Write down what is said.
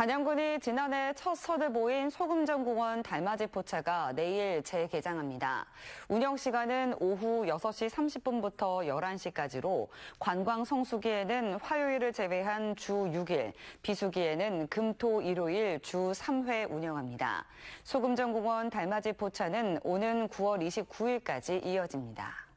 단양군이 지난해 첫 선을 모인 소금전공원 달맞이 포차가 내일 재개장합니다. 운영 시간은 오후 6시 30분부터 11시까지로 관광 성수기에는 화요일을 제외한 주 6일, 비수기에는 금토 일요일 주 3회 운영합니다. 소금전공원 달맞이 포차는 오는 9월 29일까지 이어집니다.